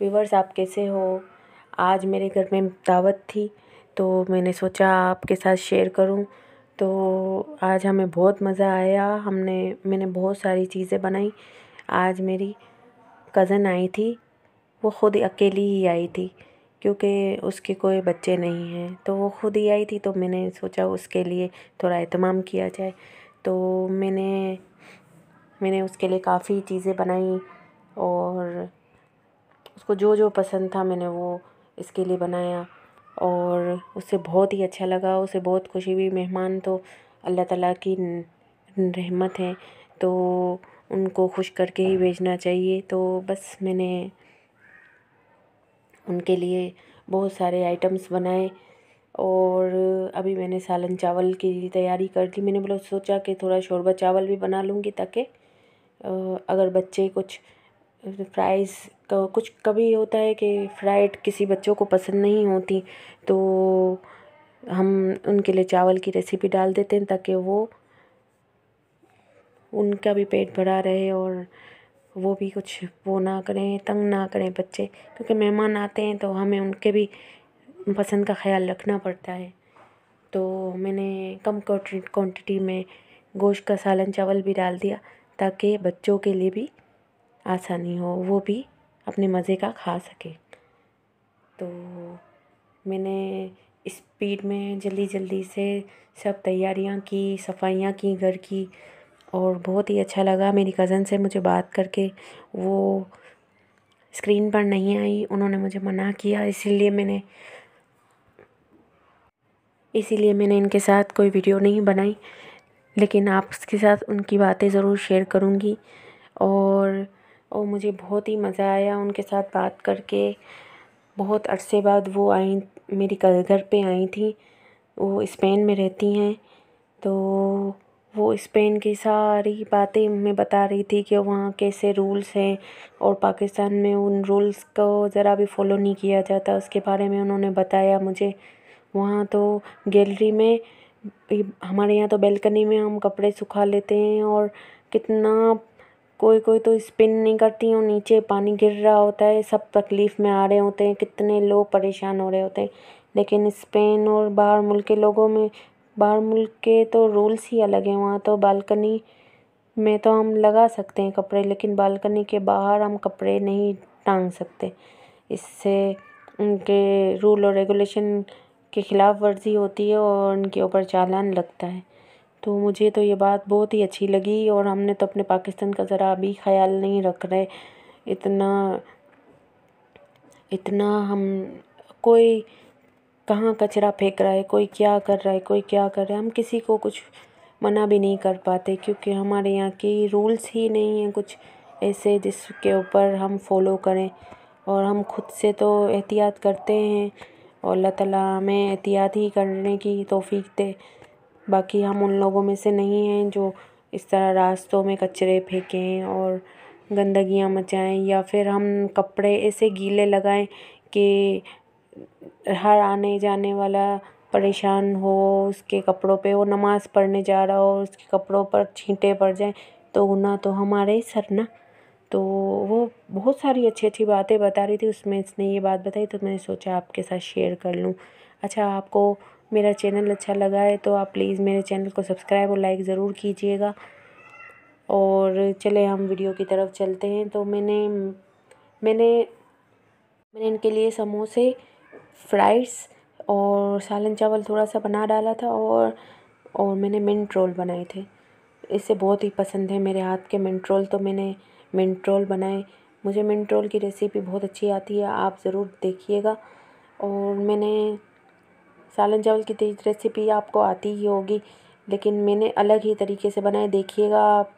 viewers आप कैसे हो आज मेरे घर में दावत थी तो मैंने सोचा आपके साथ शेयर करूं तो आज हमें बहुत मज़ा आया हमने मैंने बहुत सारी चीज़ें बनाई आज मेरी कज़न आई थी वो खुद अकेली ही आई थी क्योंकि उसके कोई बच्चे नहीं हैं तो वो खुद ही आई थी तो मैंने सोचा उसके लिए थोड़ा अहतमाम किया जाए तो मैंने मैंने उसके लिए काफ़ी चीज़ें बनाई और उसको जो जो पसंद था मैंने वो इसके लिए बनाया और उसे बहुत ही अच्छा लगा उसे बहुत खुशी हुई मेहमान तो अल्लाह ताला की रहमत है तो उनको खुश करके ही भेजना चाहिए तो बस मैंने उनके लिए बहुत सारे आइटम्स बनाए और अभी मैंने सालन चावल की तैयारी कर ली मैंने बोला मतलब सोचा कि थोड़ा शोरबा चावल भी बना लूँगी ताकि अगर बच्चे कुछ फ़्राइज़ तो कुछ कभी होता है कि फ़्राइड किसी बच्चों को पसंद नहीं होती तो हम उनके लिए चावल की रेसिपी डाल देते हैं ताकि वो उनका भी पेट भरा रहे और वो भी कुछ वो ना करें तंग ना करें बच्चे क्योंकि मेहमान आते हैं तो हमें उनके भी पसंद का ख्याल रखना पड़ता है तो मैंने कम क्वांटिटी में गोश्त का सालन चावल भी डाल दिया ताकि बच्चों के लिए भी आसानी हो वो भी अपने मज़े का खा सके तो मैंने स्पीड में जल्दी जल्दी से सब तैयारियाँ की सफाइयाँ की घर की और बहुत ही अच्छा लगा मेरी कज़न से मुझे बात करके वो स्क्रीन पर नहीं आई उन्होंने मुझे मना किया इसीलिए मैंने इसीलिए मैंने इनके साथ कोई वीडियो नहीं बनाई लेकिन आपके साथ उनकी बातें ज़रूर शेयर करूँगी और और मुझे बहुत ही मज़ा आया उनके साथ बात करके बहुत अरसे बाद वो आई मेरी घर पे आई थी वो स्पेन में रहती हैं तो वो स्पेन की सारी बातें मैं बता रही थी कि वहाँ कैसे रूल्स हैं और पाकिस्तान में उन रूल्स को ज़रा भी फॉलो नहीं किया जाता उसके बारे में उन्होंने बताया मुझे वहाँ तो गैलरी में हमारे यहाँ तो बेलकनी में हम कपड़े सुखा लेते हैं और कितना कोई कोई तो स्पिन नहीं करती हूँ नीचे पानी गिर रहा होता है सब तकलीफ़ में आ रहे होते हैं कितने लोग परेशान हो रहे होते हैं लेकिन स्पेन और बाहर मुल्क के लोगों में बाहर मुल्क के तो रूल्स ही अलग हैं वहाँ तो बालकनी में तो हम लगा सकते हैं कपड़े लेकिन बालकनी के बाहर हम कपड़े नहीं टांग सकते इससे उनके रूल और रेगुलेशन के खिलाफ वर्जी होती है और उनके ऊपर चालान लगता है तो मुझे तो ये बात बहुत ही अच्छी लगी और हमने तो अपने पाकिस्तान का ज़रा भी ख़याल नहीं रख रहे इतना इतना हम कोई कहाँ कचरा फेंक रहा है कोई क्या कर रहा है कोई क्या कर रहा है हम किसी को कुछ मना भी नहीं कर पाते क्योंकि हमारे यहाँ की रूल्स ही नहीं हैं कुछ ऐसे जिसके ऊपर हम फॉलो करें और हम खुद से तो एहतियात करते हैं और अल्लाह ताला हमें एहतियात ही करने की तौफीक दे बाकी हम उन लोगों में से नहीं हैं जो इस तरह रास्तों में कचरे फेंकें और गंदगियाँ मचाएँ या फिर हम कपड़े ऐसे गीले लगाएँ कि हर आने जाने वाला परेशान हो उसके कपड़ों पे वो नमाज़ पढ़ने जा रहा हो उसके कपड़ों पर छींटे पड़ जाएं तो ना तो हमारे ही सर ना तो वो बहुत सारी अच्छी अच्छी बातें बता रही थी उसमें इसने ये बात बताई तो मैंने सोचा आपके साथ शेयर कर लूँ अच्छा आपको मेरा चैनल अच्छा लगा है तो आप प्लीज़ मेरे चैनल को सब्सक्राइब और लाइक ज़रूर कीजिएगा और चले हम वीडियो की तरफ चलते हैं तो मैंने मैंने मैंने इनके लिए समोसे फ्राइड्स और सालन चावल थोड़ा सा बना डाला था और और मैंने मिंट रोल बनाए थे इसे बहुत ही पसंद है मेरे हाथ के मिंट रोल तो मैंने मिंट रोल बनाए मुझे मिंट रोल की रेसिपी बहुत अच्छी आती है आप ज़रूर देखिएगा और मैंने सालन चावल की तेज रेसिपी आपको आती ही होगी लेकिन मैंने अलग ही तरीके से बनाए देखिएगा आप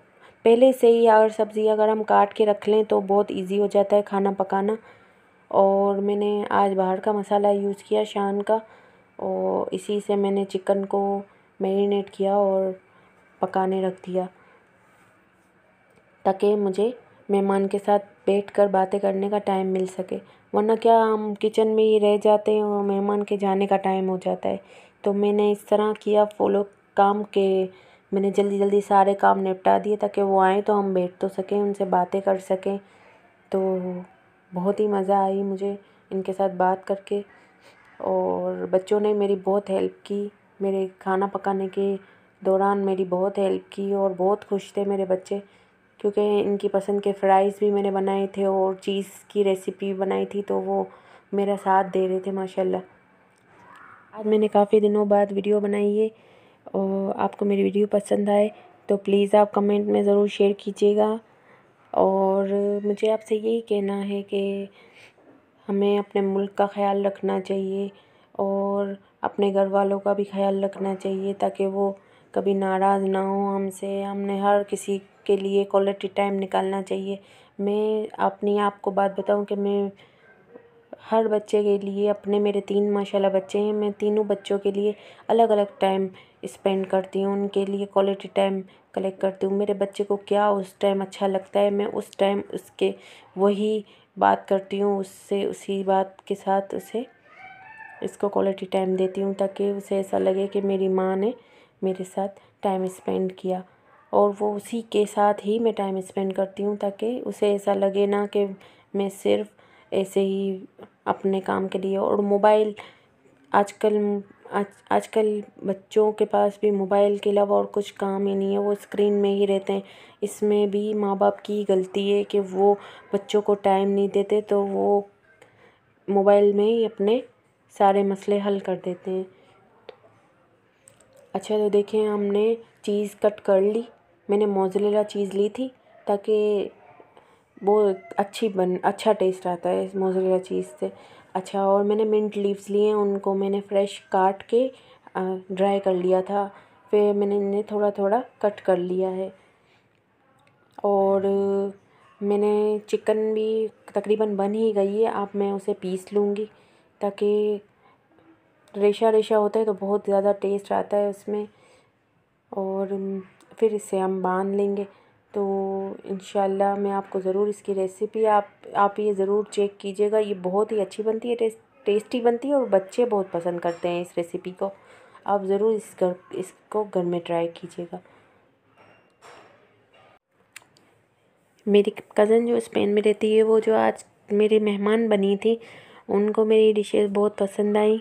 पहले से ही अगर सब्ज़ी अगर हम काट के रख लें तो बहुत इजी हो जाता है खाना पकाना और मैंने आज बाहर का मसाला यूज़ किया शान का और इसी से मैंने चिकन को मैरिनेट किया और पकाने रख दिया ताकि मुझे मेहमान के साथ बैठ कर बातें करने का टाइम मिल सके वरना क्या हम किचन में ही रह जाते हैं और मेहमान के जाने का टाइम हो जाता है तो मैंने इस तरह किया फॉलो काम के मैंने जल्दी जल्दी सारे काम निपटा दिए ताकि वो आएँ तो हम बैठ तो सकें उनसे बातें कर सकें तो बहुत ही मज़ा आई मुझे इनके साथ बात करके और बच्चों ने मेरी बहुत हेल्प की मेरे खाना पकाने के दौरान मेरी बहुत हेल्प की और बहुत खुश थे मेरे बच्चे क्योंकि इनकी पसंद के फ़्राइज़ भी मैंने बनाए थे और चीज़ की रेसिपी बनाई थी तो वो मेरा साथ दे रहे थे माशाल्लाह आज मैंने काफ़ी दिनों बाद वीडियो बनाई है और आपको मेरी वीडियो पसंद आए तो प्लीज़ आप कमेंट में ज़रूर शेयर कीजिएगा और मुझे आपसे यही कहना है कि हमें अपने मुल्क का ख्याल रखना चाहिए और अपने घर वालों का भी ख्याल रखना चाहिए ताकि वो कभी नाराज़ ना हो हमसे हमने हर किसी के लिए क्वालिटी टाइम निकालना चाहिए मैं अपने आप को बात बताऊँ कि मैं हर बच्चे के लिए अपने मेरे तीन माशाल्लाह बच्चे हैं मैं तीनों बच्चों के लिए अलग अलग टाइम स्पेंड करती हूँ उनके लिए क्वालिटी टाइम कलेक्ट करती हूँ मेरे बच्चे को क्या उस टाइम अच्छा लगता है मैं उस टाइम उसके वही बात करती हूँ उससे उसी बात के साथ उसे इसको क्वालिटी टाइम देती हूँ ताकि उसे ऐसा लगे कि मेरी माँ ने मेरे साथ टाइम स्पेंड किया और वो उसी के साथ ही मैं टाइम स्पेंड करती हूँ ताकि उसे ऐसा लगे ना कि मैं सिर्फ ऐसे ही अपने काम के लिए और मोबाइल आजकल आज आजकल बच्चों के पास भी मोबाइल के अलावा और कुछ काम ही नहीं है वो स्क्रीन में ही रहते हैं इसमें भी माँ बाप की गलती है कि वो बच्चों को टाइम नहीं देते तो वो मोबाइल में ही अपने सारे मसले हल कर देते हैं अच्छा तो देखें हमने चीज़ कट कर ली मैंने मोज़रेला चीज़ ली थी ताकि वो अच्छी बन अच्छा टेस्ट आता है मोज़रेला चीज़ से अच्छा और मैंने मिंट लीव्स लिए उनको मैंने फ्रेश काट के ड्राई कर लिया था फिर मैंने इन्हें थोड़ा थोड़ा कट कर लिया है और मैंने चिकन भी तकरीबन बन ही गई है अब मैं उसे पीस लूँगी ताकि रेशा रेशा होता है तो बहुत ज़्यादा टेस्ट आता है उसमें और फिर इसे हम बांध लेंगे तो इन मैं आपको ज़रूर इसकी रेसिपी आप आप ये ज़रूर चेक कीजिएगा ये बहुत ही अच्छी बनती है टेस्ट टेस्टी बनती है और बच्चे बहुत पसंद करते हैं इस रेसिपी को आप ज़रूर इस गर, इसको घर में ट्राई कीजिएगा मेरी कज़न जो स्पेन में रहती है वो जो आज मेरे मेहमान बनी थी उनको मेरी डिशेज़ बहुत पसंद आई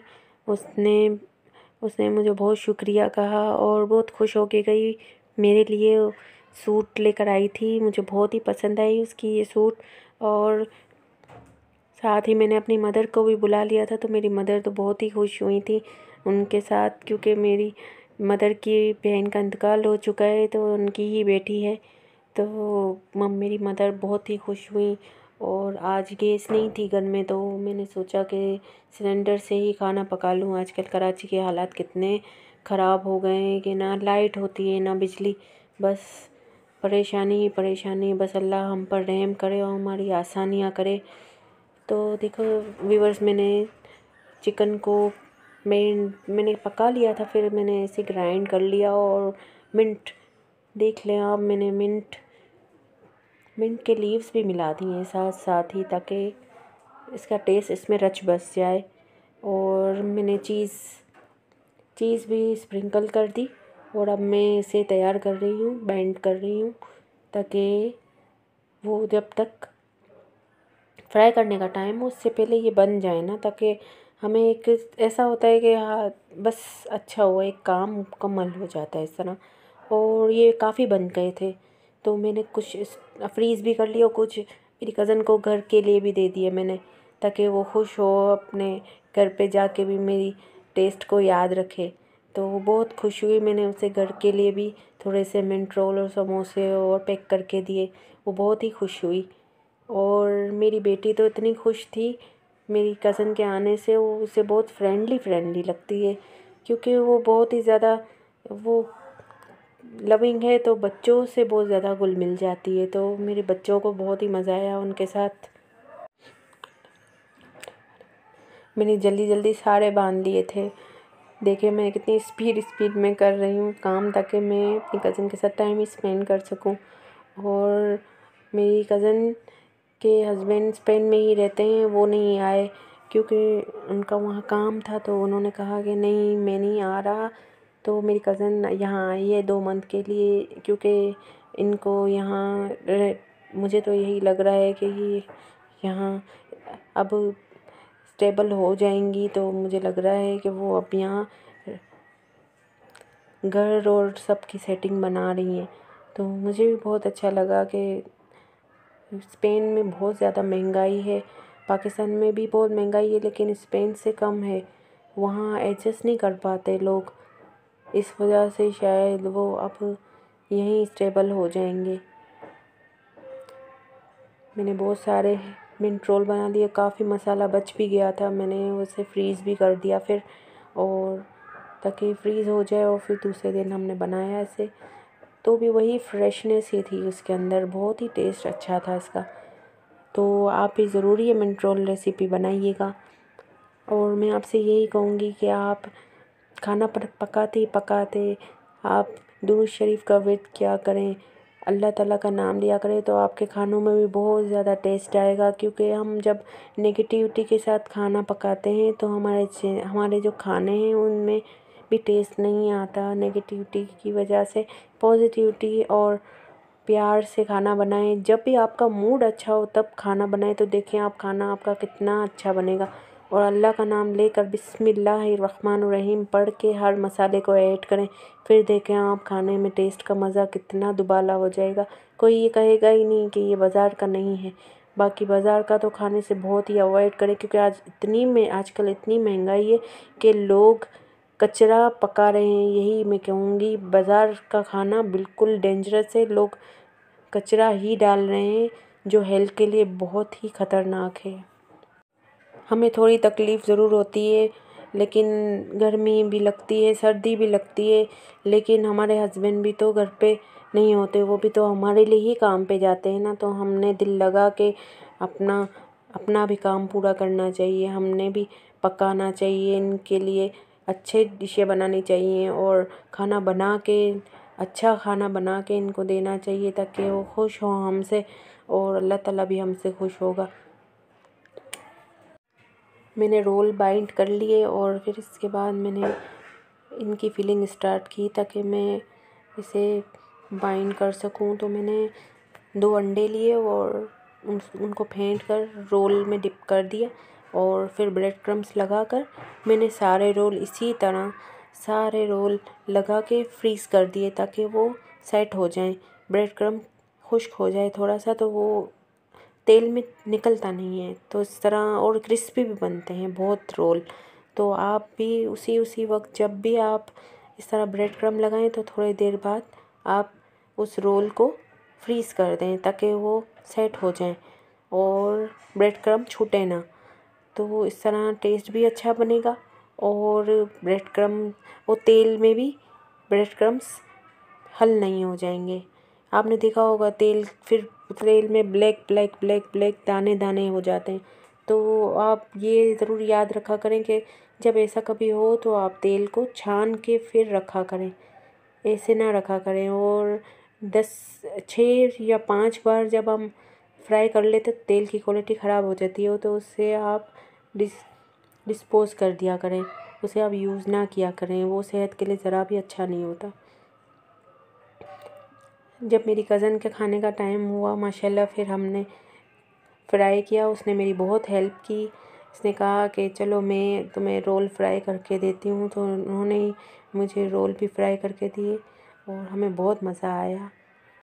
उसने उसने मुझे बहुत शुक्रिया कहा और बहुत खुश होके गई मेरे लिए सूट लेकर आई थी मुझे बहुत ही पसंद आई उसकी ये सूट और साथ ही मैंने अपनी मदर को भी बुला लिया था तो मेरी मदर तो बहुत ही खुश हुई थी उनके साथ क्योंकि मेरी मदर की बहन का इंतकाल हो चुका है तो उनकी ही बेटी है तो मम मेरी मदर बहुत ही खुश हुई और आज गैस नहीं थी घर में तो मैंने सोचा कि सिलेंडर से ही खाना पका लूँ आजकल कराची के हालात कितने ख़राब हो गए हैं कि ना लाइट होती है ना बिजली बस परेशानी ही परेशानी बस अल्लाह हम पर रहम करे और हमारी आसानियाँ करे तो देखो व्यूवर्स मैंने चिकन को मैं मैंने पका लिया था फिर मैंने ऐसे ग्राइंड कर लिया और मिंट देख लें आप मैंने मिंट मिंट के लीव्स भी मिला दिए हैं साथ साथ ही ताकि इसका टेस्ट इसमें रच बस जाए और मैंने चीज़ चीज़ भी स्प्रिंकल कर दी और अब मैं इसे तैयार कर रही हूँ बैंड कर रही हूँ ताकि वो जब तक फ्राई करने का टाइम हो उससे पहले ये बन जाए ना ताकि हमें एक ऐसा होता है कि हाँ बस अच्छा हुआ एक काम मुकम्मल हो जाता है इस तरह और ये काफ़ी बन गए थे तो मैंने कुछ फ्रीज़ भी कर लिया और कुछ मेरी कज़न को घर के लिए भी दे दिया मैंने ताकि वो खुश हो अपने घर पे जाके भी मेरी टेस्ट को याद रखे तो वो बहुत खुश हुई मैंने उसे घर के लिए भी थोड़े से मिंट रोल और समोसे और पैक करके दिए वो बहुत ही खुश हुई और मेरी बेटी तो इतनी खुश थी मेरी कज़न के आने से वो उसे बहुत फ्रेंडली फ्रेंडली लगती है क्योंकि वो बहुत ही ज़्यादा वो लविंग है तो बच्चों से बहुत ज़्यादा घुल मिल जाती है तो मेरे बच्चों को बहुत ही मज़ा आया उनके साथ मैंने जल्दी जल्दी सारे बांध लिए थे देखिए मैं कितनी स्पीड स्पीड में कर रही हूँ काम ताकि मैं अपनी कज़न के साथ टाइम स्पेंड कर सकूँ और मेरी कज़न के हस्बैंड स्पेन में ही रहते हैं वो नहीं आए क्योंकि उनका वहाँ काम था तो उन्होंने कहा कि नहीं मैं नहीं आ रहा तो मेरी कज़न यहाँ आई है दो मंथ के लिए क्योंकि इनको यहाँ मुझे तो यही लग रहा है कि यहाँ अब स्टेबल हो जाएंगी तो मुझे लग रहा है कि वो अब यहाँ घर और सब की सेटिंग बना रही हैं तो मुझे भी बहुत अच्छा लगा कि स्पेन में बहुत ज़्यादा महंगाई है पाकिस्तान में भी बहुत महंगाई है लेकिन स्पेन से कम है वहाँ एडजस्ट नहीं कर पाते लोग इस वजह से शायद वो अब यहीं स्टेबल हो जाएंगे मैंने बहुत सारे मिंट रोल बना दिया काफ़ी मसाला बच भी गया था मैंने उसे फ्रीज़ भी कर दिया फिर और ताकि फ्रीज़ हो जाए और फिर दूसरे दिन हमने बनाया इसे तो भी वही फ्रेशनेस ही थी उसके अंदर बहुत ही टेस्ट अच्छा था इसका तो आप भी है मिंट रोल रेसिपी बनाइएगा और मैं आपसे यही कहूँगी कि आप खाना पकाते पकाते आप दुरूद शरीफ का वेट क्या करें अल्लाह ताला का नाम लिया करें तो आपके खानों में भी बहुत ज़्यादा टेस्ट आएगा क्योंकि हम जब नेगेटिविटी के साथ खाना पकाते हैं तो हमारे हमारे जो खाने हैं उनमें भी टेस्ट नहीं आता नेगेटिविटी की वजह से पॉजिटिविटी और प्यार से खाना बनाएं जब भी आपका मूड अच्छा हो तब खाना बनाएं तो देखें आप खाना आपका कितना अच्छा बनेगा और अल्लाह का नाम लेकर बिसमीम पढ़ के हर मसाले को ऐड करें फिर देखें आप खाने में टेस्ट का मज़ा कितना दुबाला हो जाएगा कोई ये कहेगा ही नहीं कि ये बाज़ार का नहीं है बाकी बाज़ार का तो खाने से बहुत ही अवॉइड करें क्योंकि आज इतनी में आजकल इतनी महंगाई है कि लोग कचरा पका रहे हैं यही मैं कहूँगी बाज़ार का खाना बिल्कुल डेंजरस है लोग कचरा ही डाल रहे हैं जो हेल्थ के लिए बहुत ही ख़तरनाक है हमें थोड़ी तकलीफ़ ज़रूर होती है लेकिन गर्मी भी लगती है सर्दी भी लगती है लेकिन हमारे हस्बैंड भी तो घर पे नहीं होते वो भी तो हमारे लिए ही काम पे जाते हैं ना तो हमने दिल लगा के अपना अपना भी काम पूरा करना चाहिए हमने भी पकाना चाहिए इनके लिए अच्छे डिशें बनानी चाहिए और खाना बना के अच्छा खाना बना के इनको देना चाहिए ताकि वो खुश हों हमसे और अल्लाह ताला भी हमसे खुश होगा मैंने रोल बाइंड कर लिए और फिर इसके बाद मैंने इनकी फिलिंग स्टार्ट की ताकि मैं इसे बाइंड कर सकूं तो मैंने दो अंडे लिए और उन उनको फेंट कर रोल में डिप कर दिया और फिर ब्रेड क्रम्स लगा कर मैंने सारे रोल इसी तरह सारे रोल लगा के फ्रीज़ कर दिए ताकि वो सेट हो जाएं ब्रेड क्रम खुश्क हो जाए थोड़ा सा तो वो तेल में निकलता नहीं है तो इस तरह और क्रिस्पी भी बनते हैं बहुत रोल तो आप भी उसी उसी वक्त जब भी आप इस तरह ब्रेड क्रम लगाएं तो थोड़ी देर बाद आप उस रोल को फ्रीज़ कर दें ताकि वो सेट हो जाए और ब्रेड क्रम छूटे ना तो इस तरह टेस्ट भी अच्छा बनेगा और ब्रेड क्रम वो तेल में भी ब्रेड क्रम्स हल नहीं हो जाएंगे आपने देखा होगा तेल फिर तेल में ब्लैक ब्लैक ब्लैक ब्लैक दाने दाने हो जाते हैं तो आप ये ज़रूर याद रखा करें कि जब ऐसा कभी हो तो आप तेल को छान के फिर रखा करें ऐसे ना रखा करें और दस छः या पाँच बार जब हम फ्राई कर लेते तो तेल की क्वालिटी ख़राब हो जाती हो तो उससे आप डिस डिस्पोज कर दिया करें उसे आप यूज़ ना किया करें वो सेहत के लिए ज़रा भी अच्छा नहीं होता जब मेरी कज़न के खाने का टाइम हुआ माशाल्लाह फिर हमने फ़्राई किया उसने मेरी बहुत हेल्प की उसने कहा कि चलो मैं तुम्हें रोल फ्राई करके देती हूँ तो उन्होंने मुझे रोल भी फ्राई करके दिए और हमें बहुत मज़ा आया